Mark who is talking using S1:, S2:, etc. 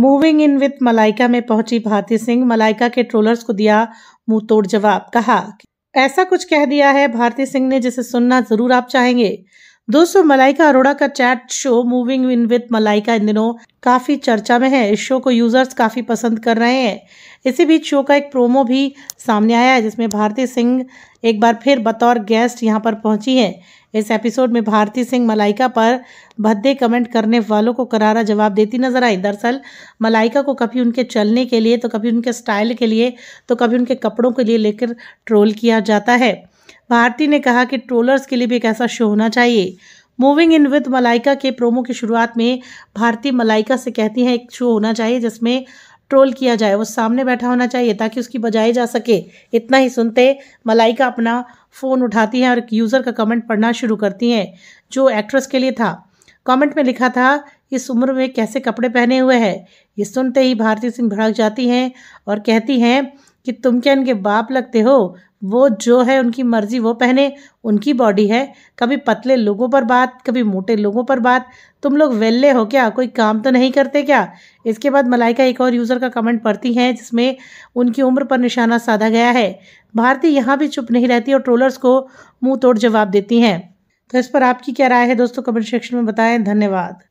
S1: moving in with Malaika में पहुंची भारती सिंह मलाइका के ट्रोलर्स को दिया मुंह तोड़ जवाब कहा ऐसा कुछ कह दिया है भारती सिंह ने जिसे सुनना जरूर आप चाहेंगे दोस्तों मलाइका अरोड़ा का chat show moving in with Malaika इन दिनों काफ़ी चर्चा में है इस शो को यूज़र्स काफ़ी पसंद कर रहे हैं इसी बीच शो का एक प्रोमो भी सामने आया है जिसमें भारती सिंह एक बार फिर बतौर गेस्ट यहाँ पर पहुंची हैं इस एपिसोड में भारती सिंह मलाइका पर भद्दे कमेंट करने वालों को करारा जवाब देती नजर आई दरअसल मलाइका को कभी उनके चलने के लिए तो कभी उनके स्टाइल के लिए तो कभी उनके कपड़ों के लिए लेकर ट्रोल किया जाता है भारती ने कहा कि ट्रोलर्स के लिए भी एक ऐसा शो होना चाहिए मूविंग इन विद मलाइका के प्रोमो की शुरुआत में भारती मलाइका से कहती हैं एक शो होना चाहिए जिसमें ट्रोल किया जाए वो सामने बैठा होना चाहिए ताकि उसकी बजाई जा सके इतना ही सुनते मलाइका अपना फ़ोन उठाती हैं और यूज़र का कमेंट पढ़ना शुरू करती हैं जो एक्ट्रेस के लिए था कमेंट में लिखा था इस उम्र में कैसे कपड़े पहने हुए हैं ये सुनते ही भारती सिंह भड़क जाती हैं और कहती हैं कि तुम क्या इनके बाप लगते हो वो जो है उनकी मर्ज़ी वो पहने उनकी बॉडी है कभी पतले लोगों पर बात कभी मोटे लोगों पर बात तुम लोग वेल्ले हो क्या कोई काम तो नहीं करते क्या इसके बाद मलाइका एक और यूज़र का कमेंट पढ़ती हैं जिसमें उनकी उम्र पर निशाना साधा गया है भारती यहाँ भी चुप नहीं रहती और ट्रोलर्स को मुँह तोड़ जवाब देती हैं तो इस पर आपकी क्या राय है दोस्तों कमेंट सेक्शन में बताएं धन्यवाद